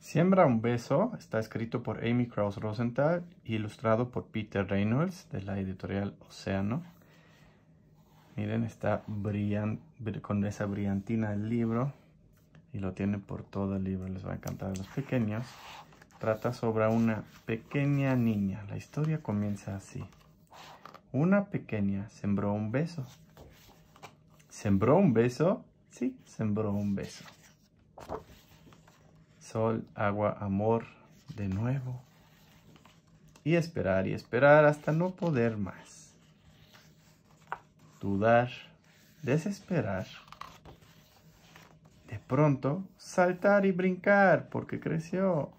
Siembra un beso está escrito por Amy Krauss Rosenthal y ilustrado por Peter Reynolds de la editorial Océano. Miren, está brillan, con esa brillantina el libro y lo tiene por todo el libro. Les va a encantar a los pequeños. Trata sobre una pequeña niña. La historia comienza así. Una pequeña sembró un beso. ¿Sembró un beso? Sí, sembró un beso sol, agua, amor, de nuevo. Y esperar y esperar hasta no poder más. Dudar, desesperar. De pronto, saltar y brincar porque creció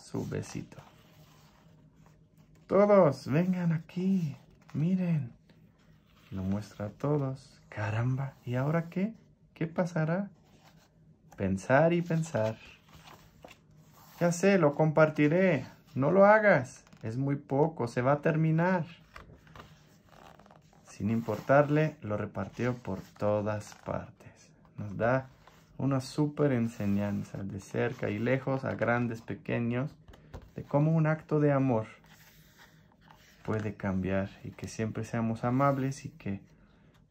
su besito. Todos, vengan aquí, miren. Lo muestra a todos. Caramba, ¿y ahora qué? ¿Qué pasará? Pensar y pensar. Ya sé, lo compartiré. No lo hagas. Es muy poco, se va a terminar. Sin importarle, lo repartió por todas partes. Nos da una súper enseñanza de cerca y lejos a grandes, pequeños, de cómo un acto de amor puede cambiar y que siempre seamos amables y que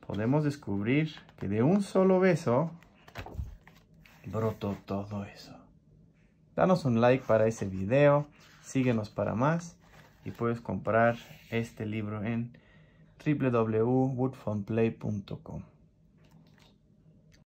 podemos descubrir que de un solo beso brotó todo eso. Danos un like para ese video, síguenos para más y puedes comprar este libro en www.woodfonplay.com.